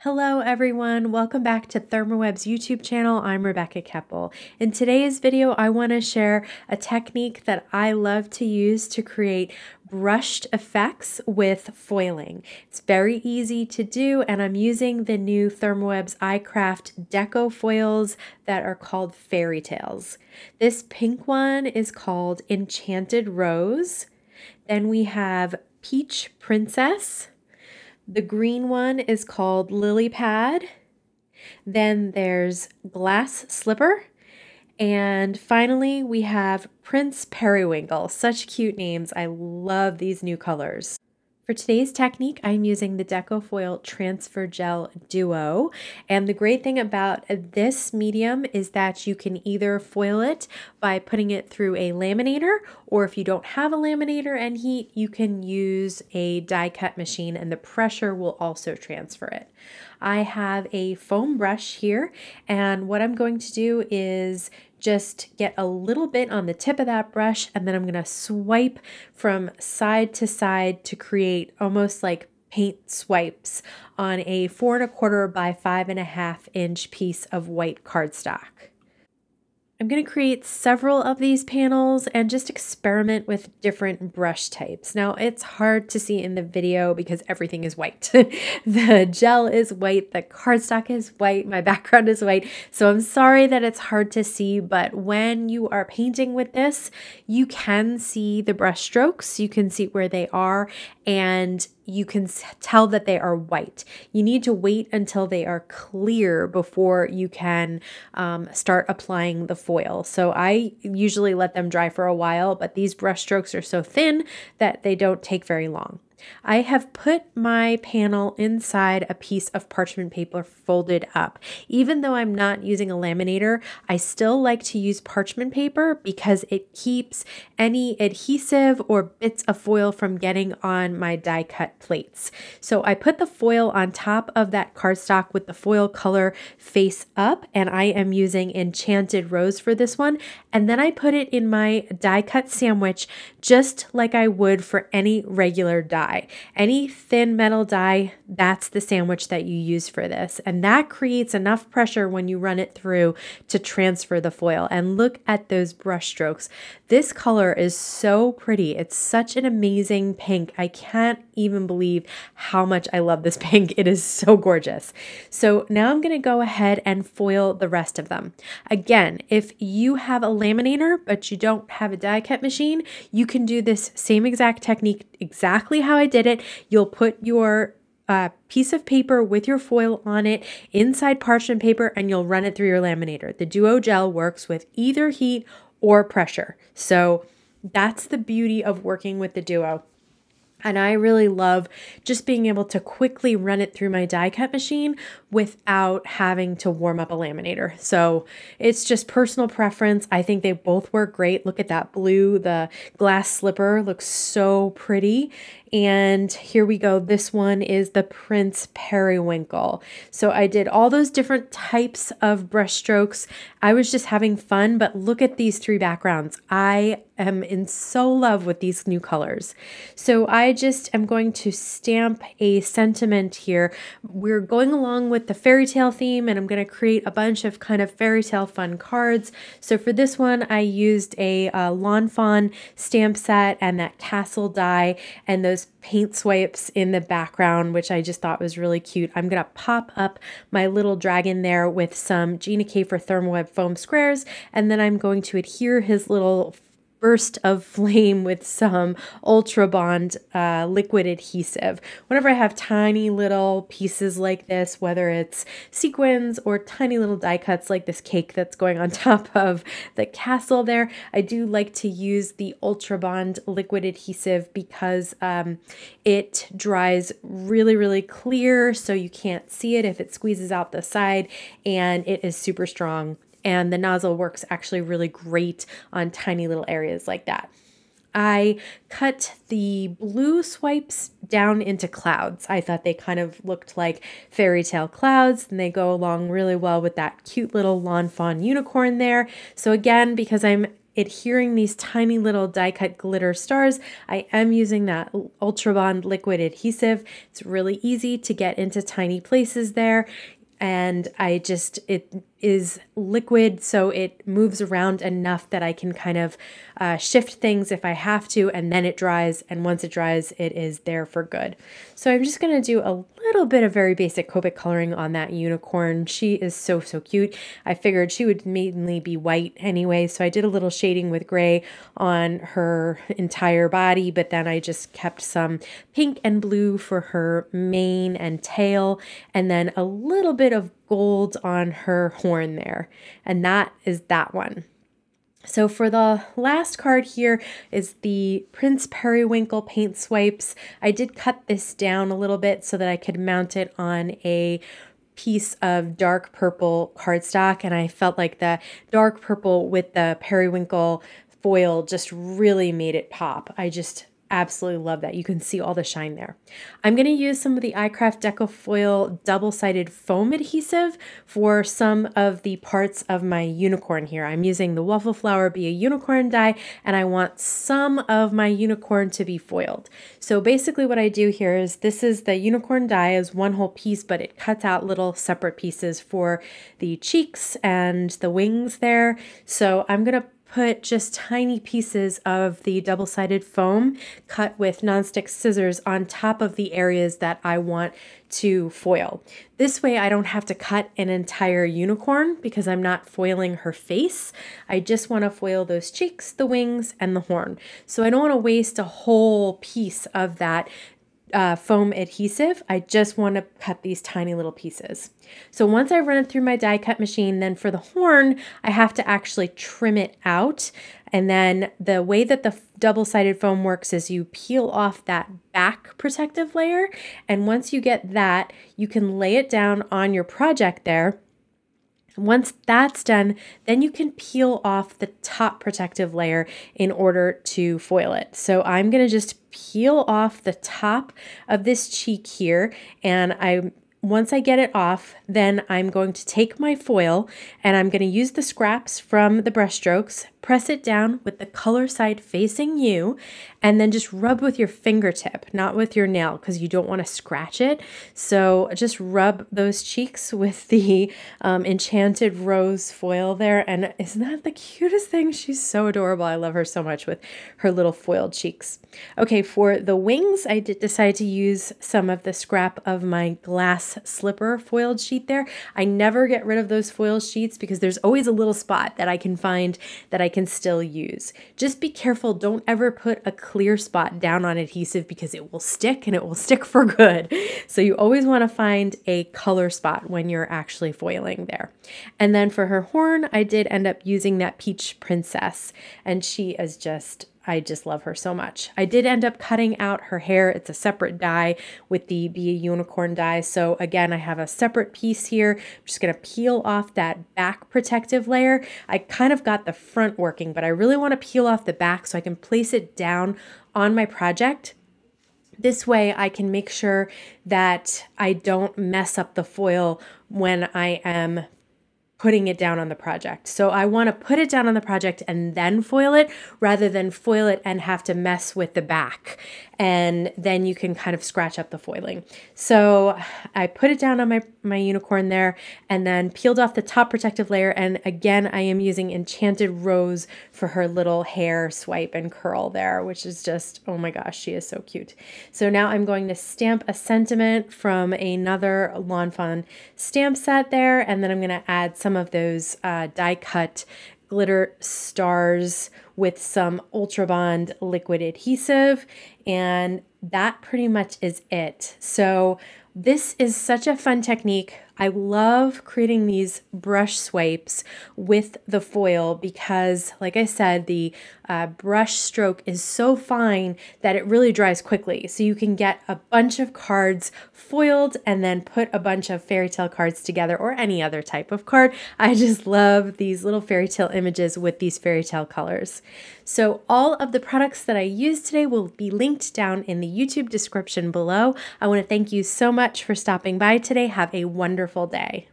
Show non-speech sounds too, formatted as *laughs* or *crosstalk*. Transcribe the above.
Hello everyone, welcome back to ThermoWeb's YouTube channel. I'm Rebecca Keppel. In today's video, I want to share a technique that I love to use to create brushed effects with foiling. It's very easy to do and I'm using the new Thermoweb's iCraft deco foils that are called fairy tales. This pink one is called Enchanted Rose. Then we have Peach Princess the green one is called Lily Pad. Then there's Glass Slipper. And finally, we have Prince Periwinkle. Such cute names. I love these new colors. For today's technique, I'm using the Decofoil Transfer Gel Duo. And the great thing about this medium is that you can either foil it by putting it through a laminator, or if you don't have a laminator and heat, you can use a die cut machine and the pressure will also transfer it. I have a foam brush here, and what I'm going to do is just get a little bit on the tip of that brush and then I'm gonna swipe from side to side to create almost like paint swipes on a four and a quarter by five and a half inch piece of white cardstock. I'm going to create several of these panels and just experiment with different brush types. Now it's hard to see in the video because everything is white. *laughs* the gel is white, the cardstock is white, my *laughs* background is white. So I'm sorry that it's hard to see, but when you are painting with this, you can see the brush strokes, you can see where they are, and you can tell that they are white. You need to wait until they are clear before you can um, start applying the foil. So I usually let them dry for a while, but these brush strokes are so thin that they don't take very long. I have put my panel inside a piece of parchment paper folded up. Even though I'm not using a laminator, I still like to use parchment paper because it keeps any adhesive or bits of foil from getting on my die cut plates. So I put the foil on top of that cardstock with the foil color face up and I am using Enchanted Rose for this one. And then I put it in my die cut sandwich just like I would for any regular die. Any thin metal die that's the sandwich that you use for this. And that creates enough pressure when you run it through to transfer the foil. And look at those brush strokes. This color is so pretty. It's such an amazing pink. I can't even believe how much I love this *laughs* pink. It is so gorgeous. So now I'm gonna go ahead and foil the rest of them. Again, if you have a laminator, but you don't have a die cut machine, you can do this same exact technique exactly how how I did it. You'll put your uh, piece of paper with your foil on it inside parchment paper and you'll run it through your laminator. The Duo Gel works with either heat or pressure. So that's the beauty of working with the Duo. And I really love just being able to quickly run it through my die cut machine without having to warm up a laminator. So it's just personal preference. I think they both work great. Look at that blue, the glass slipper looks so pretty. And here we go. This one is the Prince Periwinkle. So I did all those different types of brushstrokes. I was just having fun, but look at these three backgrounds. I am in so love with these new colors. So I just am going to stamp a sentiment here. We're going along with the fairy tale theme and I'm going to create a bunch of kind of fairy tale fun cards. So for this one, I used a uh, Lawn Fawn stamp set and that castle die and those those paint swipes in the background, which I just thought was really cute. I'm going to pop up my little dragon there with some Gina K for Thermoweb foam squares, and then I'm going to adhere his little burst of *laughs* flame with some Ultra Bond uh, liquid adhesive. Whenever I have tiny little pieces like this, whether it's sequins or tiny little die cuts like this cake that's going on *laughs* top of the castle there, I do like to use the Ultra Bond liquid adhesive because um, it dries really, really clear so you can't see it if it squeezes out the side and it is super strong and the nozzle works actually really great on tiny little areas like that. I cut the blue swipes down into clouds. I thought they kind of looked like fairy tale clouds, and they go along really well with that cute little lawn fawn unicorn there. So, again, because I'm adhering these tiny little die cut glitter stars, I am using that Ultra Bond liquid adhesive. It's really easy to get into tiny places there and I just it is liquid, so it moves around enough that I can kind of uh, shift things if I have to, and then it dries. And once it dries, it is there for good. So I'm just gonna do a little bit of very basic Copic coloring on that unicorn. She is so, so cute. I figured she would mainly be white anyway, so I did a little shading with gray on her entire body, but then I just kept some pink and blue for her mane and tail, and then a little bit of gold on her horn there. And that is that one. So for the last card here is the Prince Periwinkle paint swipes. I did cut this down a little bit so that I could mount it on a piece of dark purple cardstock and I felt like the dark purple with the periwinkle foil just really made it pop. I just absolutely love that. You can see all the shine there. I'm going to use some of the iCraft foil double-sided foam adhesive for some of the parts of my unicorn here. I'm using the Waffle Flower Be a Unicorn die, and I want some of my unicorn to be foiled. So basically what I do here is this is the unicorn die is one whole piece, but it cuts out little separate pieces for the cheeks and the wings there. So I'm going to put just tiny pieces of the double sided foam cut with nonstick scissors on top of the areas that I want to foil. This way I don't have to cut an entire unicorn because I'm not foiling her face. I just want to foil those cheeks, the wings, and the horn. So I don't want to waste a whole piece of that uh, foam adhesive. I just want to cut these tiny little pieces. So once I run it through my die cut machine, then for the horn, I have to actually trim it out. And then the way that the double-sided foam works is you peel off that back protective layer. And once you get that, you can lay it down on your project there once that's done, then you can peel off the top protective layer in order to foil it. So I'm gonna just peel off the top of this cheek here and i once I get it off, then I'm going to take my foil and I'm going to use the scraps from the brushstrokes press it down with the color side facing you, and then just rub with your fingertip, not with your nail, because you don't want to scratch it. So just rub those cheeks with the um, enchanted rose foil there. And isn't that the cutest thing? She's so adorable. I love her so much with her little foiled cheeks. Okay, for the wings, I did decide to use some of the scrap of my glass slipper foiled sheet there. I never get rid of those foil sheets because there's always a little spot that I can find that I can still use. Just be careful, don't ever put a clear spot down on adhesive because it will stick and it will *laughs* stick for good. So you always want to find a color spot when you're actually foiling there. And then for her horn, I did end up using that Peach Princess, and she is just I just love her so much. I did end up cutting out her hair. It's a separate die with the Be a Unicorn die. So again, I have a separate piece here. I'm just going to peel off that back protective layer. I kind of got the front working, but I really want to peel off the back so I can place it down on my project. This way I can make sure that I don't mess up the foil when I am putting it down on the project. So I want to put it down on the project and then foil it rather than foil it and have to mess with the back. And then you can kind of scratch up the foiling. So I put it down on my, my unicorn there and then peeled off the top protective layer. And again, I am using Enchanted Rose for her little hair swipe and curl there, which is just, oh my gosh, she is so cute. So now I'm going to stamp a sentiment from another Lawn Fawn stamp set there. And then I'm going to add some some of those uh, die cut glitter stars with some Ultra Bond liquid adhesive, and that pretty much is it. So, this is such a fun technique I love creating these brush swipes with the foil because, like I said, the uh, brush stroke is so fine that it really dries quickly. So you can get a bunch of cards foiled and then put a bunch of fairy tale cards together or any other type of card. I just love these little fairy tale images with these fairy tale colors. So all of the products that I used today will be linked down in the YouTube description below. I want to thank you so much for stopping by today. Have a wonderful wonderful day.